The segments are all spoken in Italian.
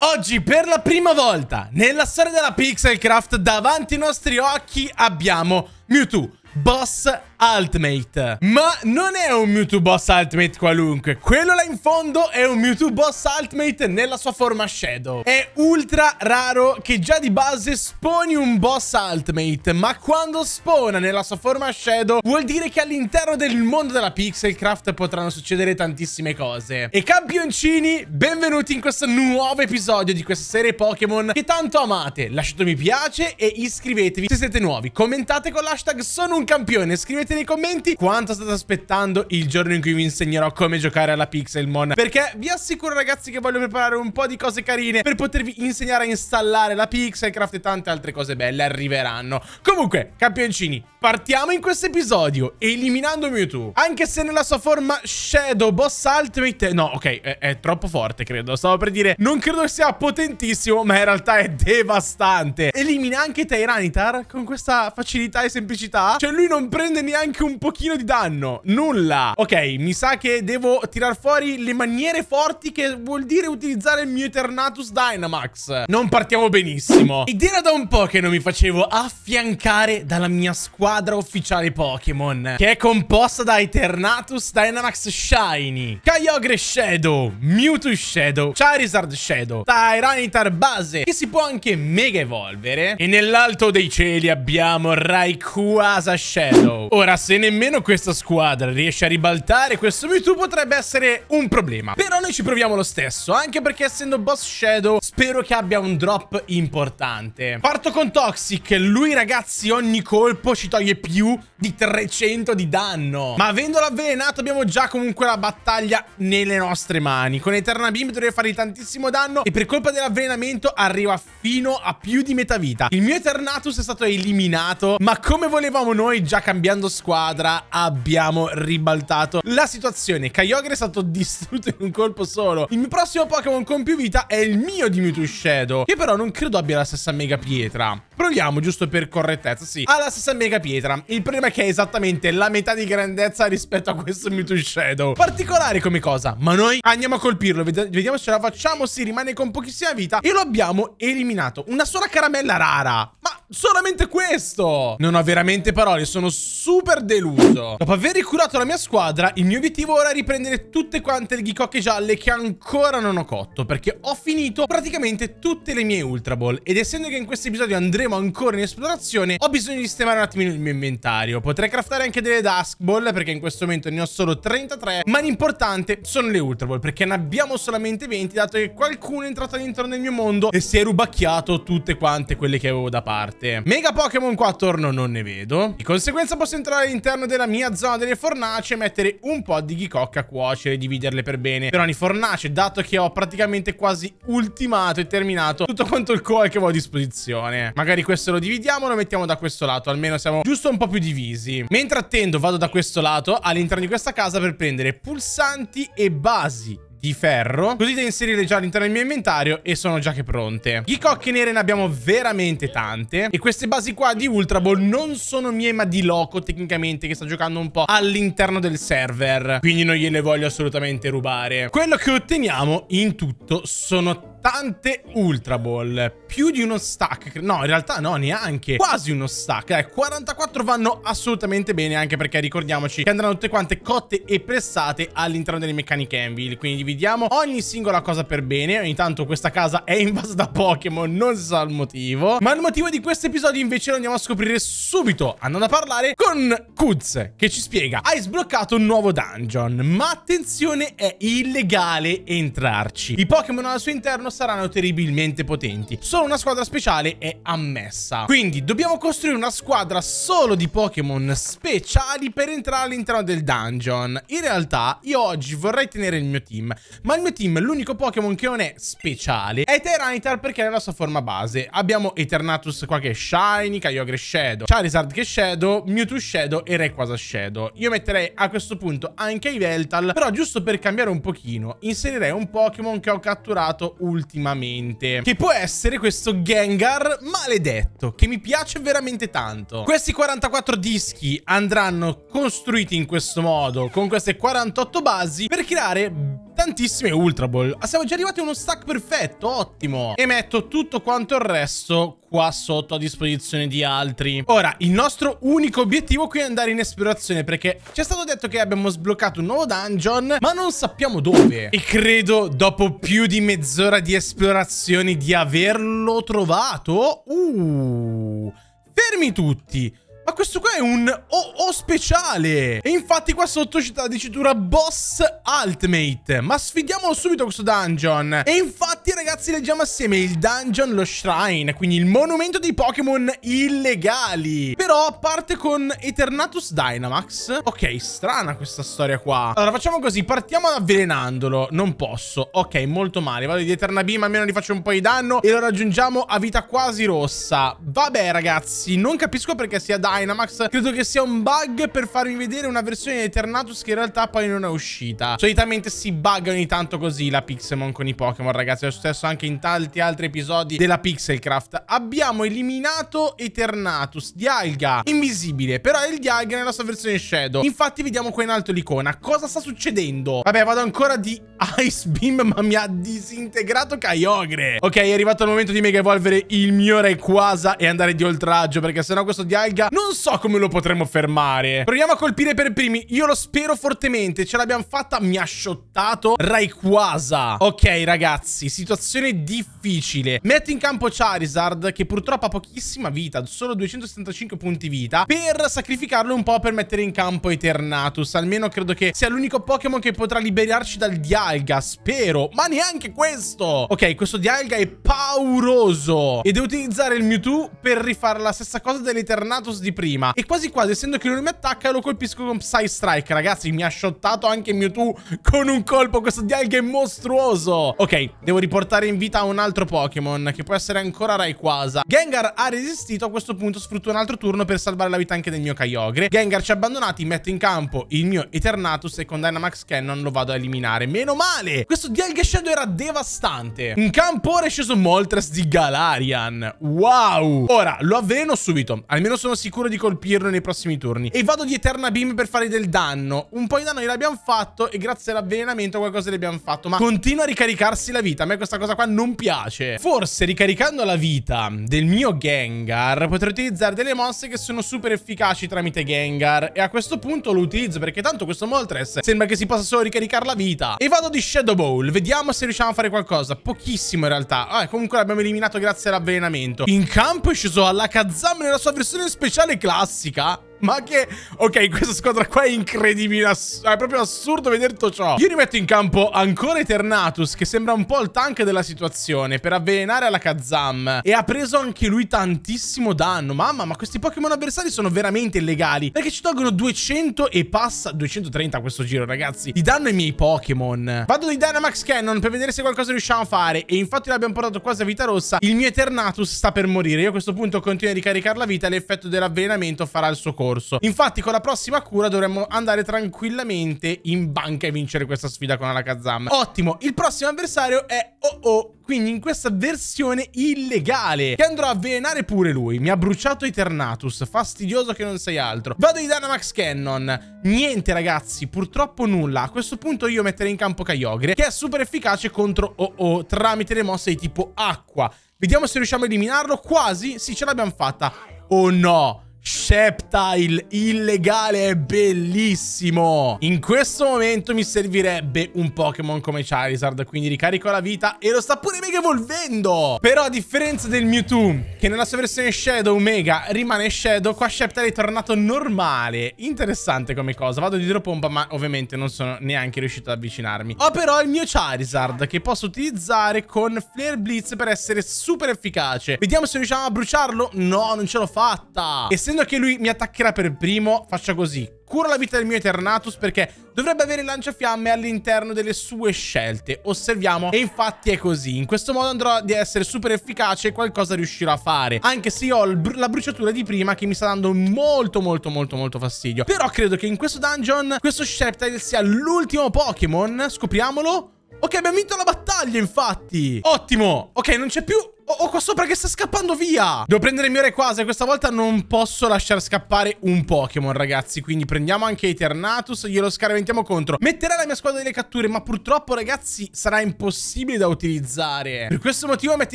Oggi per la prima volta nella storia della Pixelcraft davanti ai nostri occhi abbiamo Mewtwo, boss Ultimate. Ma non è un Mewtwo Boss Ultimate qualunque. Quello là in fondo è un Mewtwo Boss Ultimate nella sua forma Shadow. È ultra raro che già di base sponi un Boss Ultimate, ma quando spona nella sua forma Shadow vuol dire che all'interno del mondo della Pixelcraft potranno succedere tantissime cose. E campioncini, benvenuti in questo nuovo episodio di questa serie Pokémon che tanto amate. Lasciate un mi piace e iscrivetevi se siete nuovi. Commentate con l'hashtag sono un campione, scrivete scrivete nei commenti quanto state aspettando il giorno in cui vi insegnerò come giocare alla Pixelmon. Perché vi assicuro ragazzi che voglio preparare un po' di cose carine per potervi insegnare a installare la Pixelcraft e tante altre cose belle arriveranno. Comunque, campioncini, partiamo in questo episodio eliminando Mewtwo. Anche se nella sua forma Shadow Boss Ultimate... No, ok, è, è troppo forte credo. Stavo per dire, non credo sia potentissimo, ma in realtà è devastante. Elimina anche Tyranitar con questa facilità e semplicità. Cioè lui non prende neanche neanche un pochino di danno. Nulla. Ok, mi sa che devo tirar fuori le maniere forti che vuol dire utilizzare il mio Eternatus Dynamax. Non partiamo benissimo. Ed era da un po' che non mi facevo affiancare dalla mia squadra ufficiale Pokémon, che è composta da Eternatus, Dynamax Shiny, Kyogre Shadow, Mewtwo Shadow, Charizard Shadow, Tyranitar Base, che si può anche mega evolvere. E nell'alto dei cieli abbiamo Raikuasa Shadow. Ora, Ora, se nemmeno questa squadra riesce a ribaltare questo Mewtwo potrebbe essere un problema. Però noi ci proviamo lo stesso, anche perché essendo boss Shadow spero che abbia un drop importante. Parto con Toxic, lui ragazzi ogni colpo ci toglie più di 300 di danno. Ma avendolo avvelenato abbiamo già comunque la battaglia nelle nostre mani. Con Eterna Beam dovrei fargli tantissimo danno e per colpa dell'avvelenamento arriva fino a più di metà vita. Il mio Eternatus è stato eliminato, ma come volevamo noi già cambiando squadra abbiamo ribaltato la situazione. Kyogre è stato distrutto in un colpo solo. Il mio prossimo Pokémon con più vita è il mio Mewtwo Shadow, che però non credo abbia la stessa mega pietra. Proviamo, giusto per correttezza, sì. Ha la stessa mega pietra. Il problema è che è esattamente la metà di grandezza rispetto a questo Mewtwo Shadow. Particolare come cosa, ma noi andiamo a colpirlo. Ved vediamo se ce la facciamo. Si rimane con pochissima vita e lo abbiamo eliminato. Una sola caramella rara. Solamente questo! Non ho veramente parole, sono super deluso. Dopo aver ricurato la mia squadra, il mio obiettivo ora è riprendere tutte quante le ghicocche gialle che ancora non ho cotto, perché ho finito praticamente tutte le mie Ultra Ball. Ed essendo che in questo episodio andremo ancora in esplorazione, ho bisogno di sistemare un attimino il mio inventario. Potrei craftare anche delle Dusk Ball, perché in questo momento ne ho solo 33, ma l'importante sono le Ultra Ball, perché ne abbiamo solamente 20, dato che qualcuno è entrato all'interno del mio mondo e si è rubacchiato tutte quante quelle che avevo da parte parte. Mega Pokémon qua attorno non ne vedo. Di conseguenza posso entrare all'interno della mia zona delle fornace e mettere un po' di ghicocca a cuocere e dividerle per bene. Però ogni fornace, dato che ho praticamente quasi ultimato e terminato tutto quanto il core che avevo a disposizione. Magari questo lo dividiamo lo mettiamo da questo lato, almeno siamo giusto un po' più divisi. Mentre attendo vado da questo lato all'interno di questa casa per prendere pulsanti e basi di ferro Così da inserire già all'interno del mio inventario e sono già che pronte Ghicocche nere ne abbiamo veramente tante E queste basi qua di Ultra Ball non sono mie ma di Loco tecnicamente Che sta giocando un po' all'interno del server Quindi non gliele voglio assolutamente rubare Quello che otteniamo in tutto sono tante Ultra Ball. Più di uno stack. No, in realtà no, neanche. Quasi uno stack. Dai, eh, 44 vanno assolutamente bene, anche perché ricordiamoci che andranno tutte quante cotte e pressate all'interno delle meccaniche Anvil. Quindi dividiamo ogni singola cosa per bene. Ogni tanto questa casa è invasa da Pokémon, non si sa il motivo. Ma il motivo di questo episodio invece lo andiamo a scoprire subito, andando a parlare con Kuz, che ci spiega. Hai sbloccato un nuovo dungeon, ma attenzione, è illegale entrarci. I Pokémon al suo interno saranno terribilmente potenti. Solo una squadra speciale è ammessa. Quindi dobbiamo costruire una squadra solo di Pokémon speciali per entrare all'interno del dungeon. In realtà io oggi vorrei tenere il mio team, ma il mio team, l'unico Pokémon che non è speciale, è Terranitar perché è la sua forma base. Abbiamo Eternatus qua che è Shiny, Kyogre Shadow, Charizard che è Shadow, Mewtwo Shadow e Rayquaza Shadow. Io metterei a questo punto anche i Veltal, però giusto per cambiare un pochino, inserirei un Pokémon che ho catturato ultimamente ultimamente, che può essere questo Gengar maledetto, che mi piace veramente tanto. Questi 44 dischi andranno costruiti in questo modo, con queste 48 basi, per creare tantissime Ultra Ball. Ah, siamo già arrivati a uno stack perfetto, ottimo. E metto tutto quanto il resto qua sotto a disposizione di altri. Ora, il nostro unico obiettivo qui è andare in esplorazione perché ci è stato detto che abbiamo sbloccato un nuovo dungeon, ma non sappiamo dove. E credo dopo più di mezz'ora di esplorazioni, di averlo trovato. Uh, fermi tutti. Ma questo qua è un OO speciale. E infatti qua sotto c'è la dicitura Boss Ultimate. Ma sfidiamolo subito questo dungeon. E infatti ragazzi leggiamo assieme il dungeon, lo shrine, quindi il monumento dei Pokémon illegali. Però parte con Eternatus Dynamax. Ok, strana questa storia qua. Allora facciamo così, partiamo avvelenandolo. Non posso. Ok, molto male. Vado di Eterna Beam, almeno gli faccio un po' di danno e lo raggiungiamo a vita quasi rossa. Vabbè ragazzi, non capisco perché sia Dynamax. Credo che sia un bug per farvi vedere una versione di Eternatus che in realtà poi non è uscita. Solitamente si bugga ogni tanto così la Pixelmon con i Pokémon ragazzi. È successo successo anche in tanti altri episodi della Pixelcraft. Abbiamo eliminato Eternatus, Dialga, invisibile, però è il Dialga nella sua versione Shadow. Infatti vediamo qua in alto l'icona. Cosa sta succedendo? Vabbè, vado ancora di Ice Beam, ma mi ha disintegrato Kyogre. Ok, è arrivato il momento di mega evolvere il mio Rayquaza e andare di oltraggio, perché sennò questo Dialga non so come lo potremmo fermare. Proviamo a colpire per primi. Io lo spero fortemente. Ce l'abbiamo fatta, mi ha shottato Rayquaza. Ok, ragazzi, situazione situazione difficile. Mette in campo Charizard, che purtroppo ha pochissima vita, solo 275 punti vita, per sacrificarlo un po' per mettere in campo Eternatus. Almeno credo che sia l'unico Pokémon che potrà liberarci dal Dialga, spero. Ma neanche questo! Ok, questo Dialga è pauroso. E devo utilizzare il Mewtwo per rifare la stessa cosa dell'Eternatus di prima. E quasi quasi, essendo che lui mi attacca, lo colpisco con Psy Strike. Ragazzi, mi ha shottato anche Mewtwo con un colpo. Questo Dialga è mostruoso. Ok, devo riportare portare in vita un altro Pokémon, che può essere ancora Rayquaza. Gengar ha resistito, a questo punto sfrutto un altro turno per salvare la vita anche del mio Kyogre. Gengar ci ha abbandonati, mette in campo il mio Eternatus e con Dynamax Cannon lo vado a eliminare. Meno male! Questo Dialga Shadow era devastante. In campo ora è sceso Moltres di Galarian. Wow! Ora, lo avveleno subito. Almeno sono sicuro di colpirlo nei prossimi turni. E vado di Eterna Beam per fare del danno. Un po' di danno gliel'abbiamo fatto e grazie all'avvelenamento qualcosa l'abbiamo fatto. Ma continua a ricaricarsi la vita. A me questa questa cosa qua non piace. Forse ricaricando la vita del mio Gengar potrei utilizzare delle mosse che sono super efficaci tramite Gengar. E a questo punto lo utilizzo perché tanto questo Moltres sembra che si possa solo ricaricare la vita. E vado di Shadow Ball. Vediamo se riusciamo a fare qualcosa. Pochissimo in realtà. Ah, comunque l'abbiamo eliminato grazie all'avvelenamento. In campo è sceso alla Kazam nella sua versione speciale classica. Ma che... Ok, questa squadra qua è incredibile, ass... è proprio assurdo vedere tutto ciò. Io rimetto in campo ancora Eternatus, che sembra un po' il tank della situazione, per avvelenare la Kazam. E ha preso anche lui tantissimo danno. Mamma, ma questi Pokémon avversari sono veramente illegali, perché ci tolgono 200 e passa... 230 a questo giro, ragazzi. Di danno ai miei Pokémon. Vado di Dynamax Cannon per vedere se qualcosa riusciamo a fare. E infatti l'abbiamo portato quasi a vita rossa. Il mio Eternatus sta per morire. Io a questo punto continuo a ricaricare la vita l'effetto dell'avvelenamento farà il suo corso corso. Infatti con la prossima cura dovremmo andare tranquillamente in banca e vincere questa sfida con Alakazam. Ottimo, il prossimo avversario è Oh-Oh, quindi in questa versione illegale che andrò a avvelenare pure lui. Mi ha bruciato Eternatus, fastidioso che non sei altro. Vado di Dynamax Cannon. Niente ragazzi, purtroppo nulla. A questo punto io metterei in campo Kyogre che è super efficace contro OO tramite le mosse di tipo acqua. Vediamo se riusciamo a eliminarlo. Quasi, sì ce l'abbiamo fatta. Oh no! Sheptile illegale è bellissimo. In questo momento mi servirebbe un Pokémon come Charizard, quindi ricarico la vita e lo sta pure mega evolvendo. Però a differenza del Mewtwo, che nella sua versione Shadow Mega rimane Shadow, qua Sheptile è tornato normale. Interessante come cosa. Vado di idropompa, ma ovviamente non sono neanche riuscito ad avvicinarmi. Ho però il mio Charizard, che posso utilizzare con Flare Blitz per essere super efficace. Vediamo se riusciamo a bruciarlo. No, non ce l'ho fatta. Essendo Essendo che lui mi attaccherà per primo, faccio così. Curo la vita del mio Eternatus perché dovrebbe avere il lanciafiamme all'interno delle sue scelte. Osserviamo e infatti è così. In questo modo andrò ad essere super efficace e qualcosa riuscirò a fare. Anche se io ho br la bruciatura di prima che mi sta dando molto molto molto molto fastidio. Però credo che in questo dungeon questo Sceptile sia l'ultimo Pokémon. Scopriamolo. Ok, abbiamo vinto la battaglia, infatti. Ottimo. Ok, non c'è più Oh, oh, qua sopra che sta scappando via! Devo prendere il mio Rayquaza e questa volta non posso lasciar scappare un Pokémon, ragazzi. Quindi prendiamo anche Eternatus, glielo scaraventiamo contro. Metterà la mia squadra delle catture, ma purtroppo, ragazzi, sarà impossibile da utilizzare. Per questo motivo metto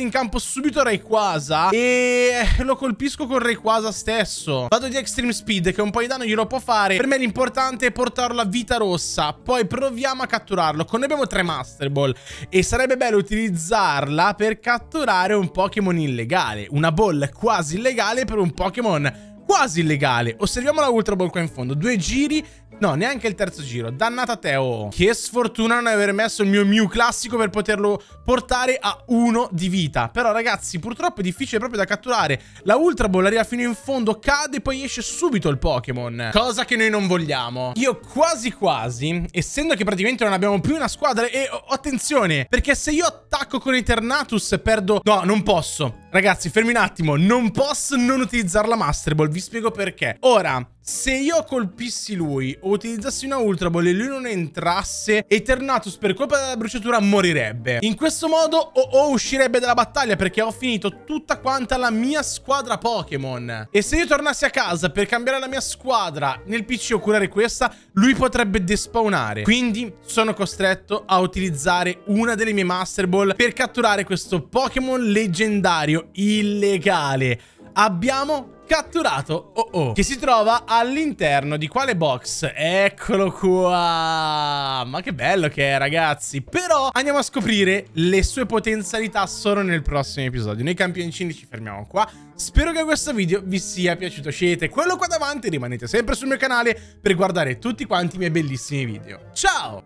in campo subito Rayquaza e eh, lo colpisco con Rayquaza stesso. Vado di Extreme Speed, che un po' di danno glielo può fare. Per me l'importante è portarlo a vita rossa. Poi proviamo a catturarlo. Con noi abbiamo tre Master Ball e sarebbe bello utilizzarla per catturare un un Pokémon illegale. Una ball quasi illegale per un Pokémon quasi illegale. Osserviamo la Ultra Ball qua in fondo. Due giri No, neanche il terzo giro. Dannata te, oh. Che sfortuna non aver messo il mio Mew classico per poterlo portare a uno di vita. Però, ragazzi, purtroppo è difficile proprio da catturare. La Ultra Ball arriva fino in fondo, cade e poi esce subito il Pokémon. Cosa che noi non vogliamo. Io quasi quasi, essendo che praticamente non abbiamo più una squadra, e oh, attenzione, perché se io attacco con Eternatus perdo... No, non posso. Ragazzi, fermi un attimo, non posso non utilizzare la Master Ball, vi spiego perché. Ora, se io colpissi lui o utilizzassi una Ultra Ball e lui non entrasse, Eternatus per colpa della bruciatura morirebbe. In questo modo o, o uscirebbe dalla battaglia perché ho finito tutta quanta la mia squadra Pokémon. E se io tornassi a casa per cambiare la mia squadra nel PC o curare questa, lui potrebbe despawnare. Quindi sono costretto a utilizzare una delle mie Master Ball per catturare questo Pokémon leggendario illegale. Abbiamo catturato Oh Oh, che si trova all'interno di quale box? Eccolo qua! Ma che bello che è, ragazzi! Però andiamo a scoprire le sue potenzialità solo nel prossimo episodio. Noi campioncini ci fermiamo qua. Spero che questo video vi sia piaciuto. Scegliete quello qua davanti rimanete sempre sul mio canale per guardare tutti quanti i miei bellissimi video. Ciao!